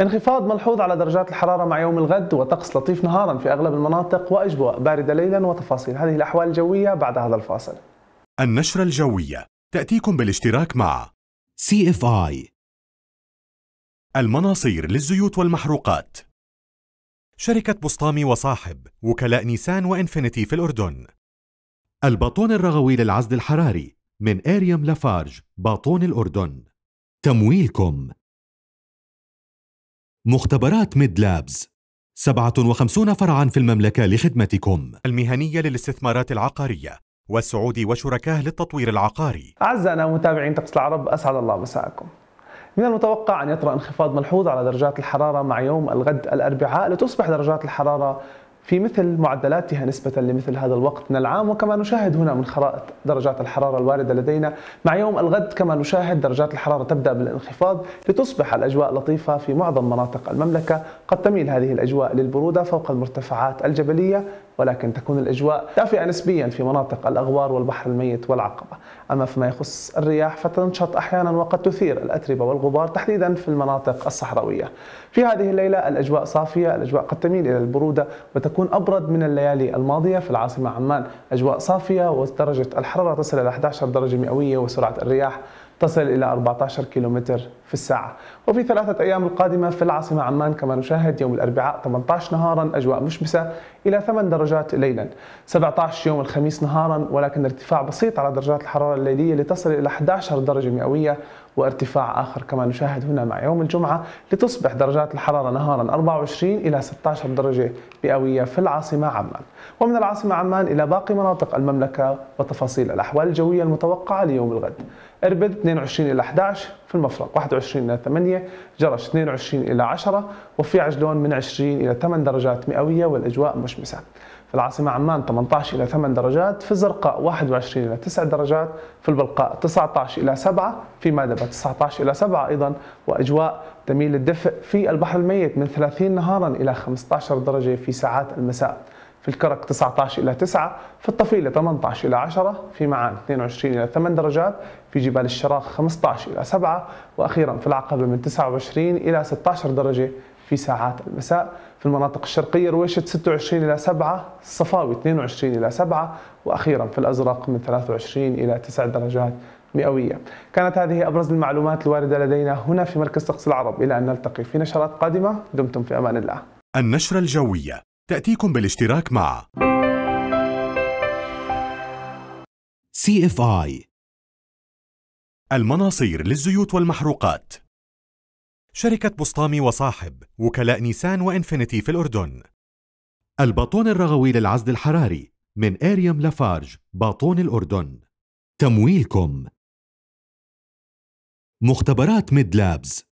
انخفاض ملحوظ على درجات الحرارة مع يوم الغد وطقس لطيف نهارا في أغلب المناطق وأجواء باردة ليلا وتفاصيل هذه الأحوال الجوية بعد هذا الفاصل النشرة الجوية تأتيكم بالاشتراك مع سي اف اي المناصير للزيوت والمحروقات شركة بسطامي وصاحب وكلاء نيسان وإنفينيتي في الأردن الباطون الرغوي للعزل الحراري من إيريوم لافارج باطون الأردن تمويلكم مختبرات ميد لابز 57 فرعا في المملكة لخدمتكم المهنية للاستثمارات العقارية والسعودي وشركاه للتطوير العقاري أعزائنا متابعين طقس العرب أسعد الله مساءكم من المتوقع أن يطرأ انخفاض ملحوظ على درجات الحرارة مع يوم الغد الأربعاء لتصبح درجات الحرارة في مثل معدلاتها نسبة لمثل هذا الوقت من العام وكما نشاهد هنا من خرائط درجات الحرارة الواردة لدينا مع يوم الغد كما نشاهد درجات الحرارة تبدأ بالانخفاض لتصبح الأجواء لطيفة في معظم مناطق المملكة قد تميل هذه الأجواء للبرودة فوق المرتفعات الجبلية ولكن تكون الأجواء دافئة نسبيا في مناطق الأغوار والبحر الميت والعقبة أما فيما يخص الرياح فتنشط أحيانا وقد تثير الأتربة والغبار تحديدا في المناطق الصحراوية في هذه الليلة الأجواء صافية الأجواء قد تميل إلى البرودة وتكون تكون أبرد من الليالي الماضية في العاصمة عمان أجواء صافية ودرجة الحرارة تصل إلى 11 درجة مئوية وسرعة الرياح تصل إلى 14 كيلومتر في الساعة وفي ثلاثة أيام القادمة في العاصمة عمان كما نشاهد يوم الأربعاء 18 نهارا أجواء مشمسة إلى 8 درجات ليلا 17 يوم الخميس نهارا ولكن ارتفاع بسيط على درجات الحرارة الليلية لتصل إلى 11 درجة مئوية وارتفاع آخر كما نشاهد هنا مع يوم الجمعة لتصبح درجات الحرارة نهارا 24 إلى 16 درجة مئوية في العاصمة عمان ومن العاصمة عمان إلى باقي مناطق المملكة وتفاصيل الأحوال الجوية المتوقعة ليوم الغد اربد 22 الى 11 في المفرق 21 الى 8 جرش 22 الى 10 وفي عجلون من 20 الى 8 درجات مئويه والاجواء مشمسه في العاصمة عمان 18 إلى 8 درجات، في الزرقاء 21 إلى 9 درجات، في البلقاء 19 إلى 7، في مادبة 19 إلى 7 أيضا، وأجواء تميل للدفء في البحر الميت من 30 نهارا إلى 15 درجة في ساعات المساء. في الكرك 19 إلى 9 في الطفيلة 18 إلى 10 في معان 22 إلى 8 درجات في جبال الشراخ 15 إلى 7 وأخيرا في العقبة من 29 إلى 16 درجة في ساعات المساء في المناطق الشرقية رويشة 26 إلى 7 الصفاوي 22 إلى 7 وأخيرا في الأزرق من 23 إلى 9 درجات مئوية كانت هذه أبرز المعلومات الواردة لدينا هنا في مركز طقس العرب إلى أن نلتقي في نشرات قادمة دمتم في أمان الله النشرة الجوية تأتيكم بالاشتراك مع CFI المناصير للزيوت والمحروقات شركة بسطامي وصاحب وكلاء نيسان وإنفينيتي في الأردن الباطون الرغوي للعزل الحراري من إيريم لافارج باطون الأردن تمويلكم مختبرات ميد لابز